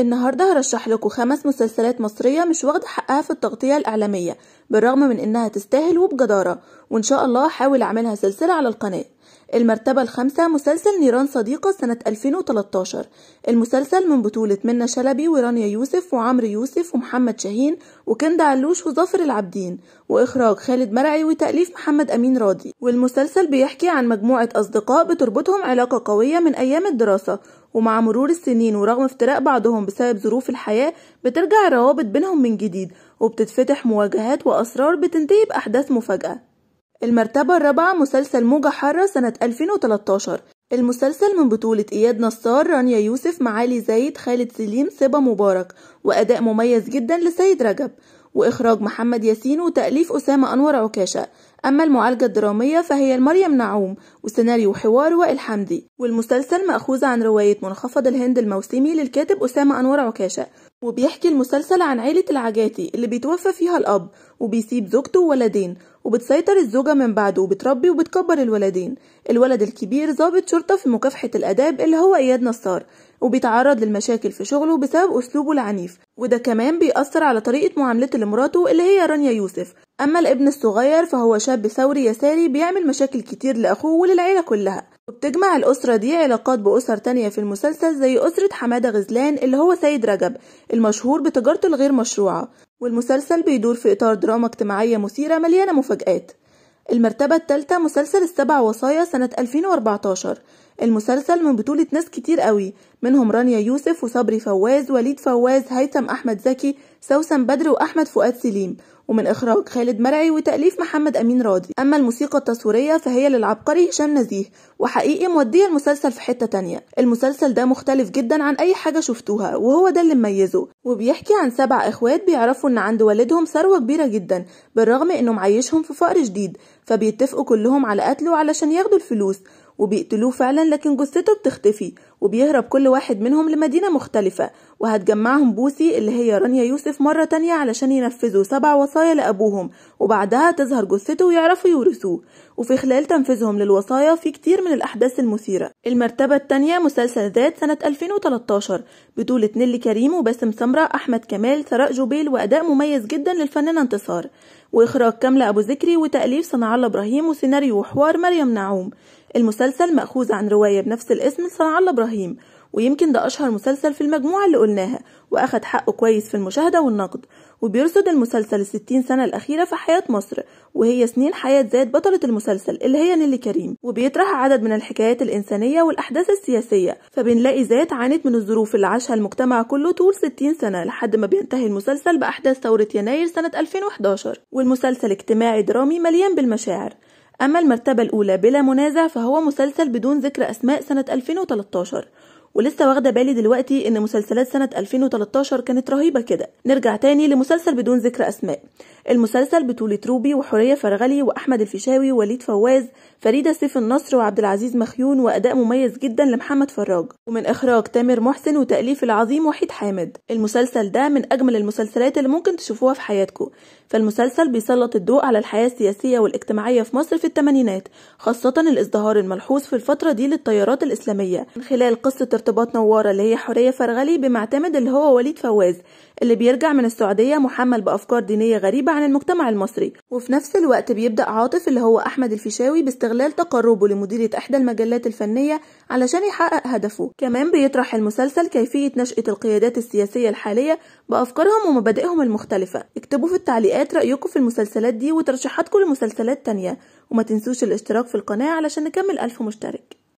النهاردة هرشح لكم خمس مسلسلات مصرية مش واخدة حقها في التغطية الإعلامية بالرغم من إنها تستاهل وبجدارة وإن شاء الله هحاول أعملها سلسلة على القناة المرتبة الخامسة مسلسل نيران صديقة سنة 2013 المسلسل من بطولة منى شلبي ورانيا يوسف وعمرو يوسف ومحمد شاهين وكندا علوش وظافر العابدين وإخراج خالد مرعي وتأليف محمد أمين راضي والمسلسل بيحكي عن مجموعة أصدقاء بتربطهم علاقة قوية من أيام الدراسة ومع مرور السنين ورغم افتراق بعضهم بسبب ظروف الحياة بترجع الروابط بينهم من جديد وبتتفتح مواجهات وأسرار بتنتهي بأحداث مفاجأة المرتبة الرابعة مسلسل موجة حارة سنة 2013 المسلسل من بطولة إياد نصار رانيا يوسف معالي زايد خالد سليم سبا مبارك وأداء مميز جدا لسيد رجب وإخراج محمد ياسين وتأليف أسامة أنور عكاشة أما المعالجة الدرامية فهي لمريم نعوم وسيناريو حوار وائل حمدي والمسلسل مأخوذ عن رواية منخفض الهند الموسمي للكاتب أسامة أنور عكاشة وبيحكي المسلسل عن عيلة العجاتي اللي بيتوفى فيها الأب وبيسيب زوجته وولدين وبتسيطر الزوجة من بعده وبتربي وبتكبر الولدين الولد الكبير ضابط شرطة في مكافحة الأداب اللي هو إياد نصار وبيتعرض للمشاكل في شغله بسبب أسلوبه العنيف وده كمان بيأثر على طريقة معاملته لمراته اللي هي رانيا يوسف أما الابن الصغير فهو شاب ثوري يساري بيعمل مشاكل كتير لأخوه وللعيلة كلها وبتجمع الأسرة دي علاقات بأسر تانية في المسلسل زي أسرة حمادة غزلان اللي هو سيد رجب المشهور بتجارته الغير مشروعة والمسلسل بيدور في إطار دراما اجتماعية مثيرة مليانة مفاجآت المرتبة التالتة مسلسل السبع وصايا سنة 2014 المسلسل من بطولة ناس كتير قوي منهم رانيا يوسف وصبري فواز وليد فواز هيثم أحمد زكي سوسن بدر وأحمد فؤاد سليم ومن إخراج خالد مرعي وتأليف محمد أمين راضي أما الموسيقى التصويرية فهي للعبقري هشام نزيه وحقيقي مودية المسلسل في حتة تانية المسلسل ده مختلف جدا عن أي حاجة شفتوها وهو ده اللي مميزه وبيحكي عن سبع إخوات بيعرفوا إن عند والدهم ثروة كبيرة جدا بالرغم إنه معيشهم في فقر شديد فبيتفقوا كلهم على قتله علشان ياخدوا الفلوس وبيقتلوه فعلا لكن جثته بتختفي وبيهرب كل واحد منهم لمدينة مختلفة وهتجمعهم بوسي اللي هي رانيا يوسف مرة تانية علشان ينفذوا سبع وصايا لأبوهم وبعدها تظهر جثته ويعرفوا يورثوه وفي خلال تنفيذهم للوصايا في كتير من الأحداث المثيرة المرتبة التانية مسلسل ذات سنة 2013 بطولة نيلي كريم وباسم سمرة أحمد كمال ثراء جوبيل وأداء مميز جدا للفنانة انتصار وإخراج كاملة أبو ذكري وتأليف صنع الله إبراهيم وسيناريو وحوار مريم نعوم المسلسل مأخوذ عن رواية بنفس الاسم لصنع الله إبراهيم إبراهيم ويمكن ده أشهر مسلسل في المجموعة اللي قلناها وأخد حقه كويس في المشاهدة والنقد وبيرصد المسلسل الستين سنة الأخيرة في حياة مصر وهي سنين حياة ذات بطلة المسلسل اللي هي نيلي كريم وبيطرح عدد من الحكايات الإنسانية والأحداث السياسية فبنلاقي ذات عانت من الظروف اللي عاشها المجتمع كله طول 60 سنة لحد ما بينتهي المسلسل بأحداث ثورة يناير سنة 2011 والمسلسل اجتماعي درامي مليان بالمشاعر أما المرتبة الأولى بلا منازع فهو مسلسل بدون ذكر أسماء سنة 2013 ولسه واخده بالي دلوقتي ان مسلسلات سنه 2013 كانت رهيبه كده نرجع تاني لمسلسل بدون ذكر اسماء المسلسل بطولة روبي وحورية فرغلي وأحمد الفيشاوي ووليد فواز فريدة سيف النصر وعبد العزيز مخيون وأداء مميز جدا لمحمد فراج ومن إخراج تامر محسن وتأليف العظيم وحيد حامد المسلسل ده من أجمل المسلسلات اللي ممكن تشوفوها في حياتكم فالمسلسل بيسلط الضوء على الحياة السياسية والاجتماعية في مصر في الثمانينات خاصة الازدهار الملحوظ في الفترة دي للتيارات الإسلامية من خلال قصة ارتباط نوارة اللي هي حورية فرغلي بمعتمد اللي هو وليد فواز اللي بيرجع من السعودية محمل بأفكار دينية غريبة عن المجتمع المصري وفي نفس الوقت بيبدأ عاطف اللي هو أحمد الفيشاوي باستغلال تقربه لمديرة إحدى المجلات الفنية علشان يحقق هدفه كمان بيطرح المسلسل كيفية نشأة القيادات السياسية الحالية بأفكارهم ومبادئهم المختلفة اكتبوا في التعليقات رأيكم في المسلسلات دي وترشيحاتكم لمسلسلات تانية وما تنسوش الاشتراك في القناة علشان نكمل ألف مشترك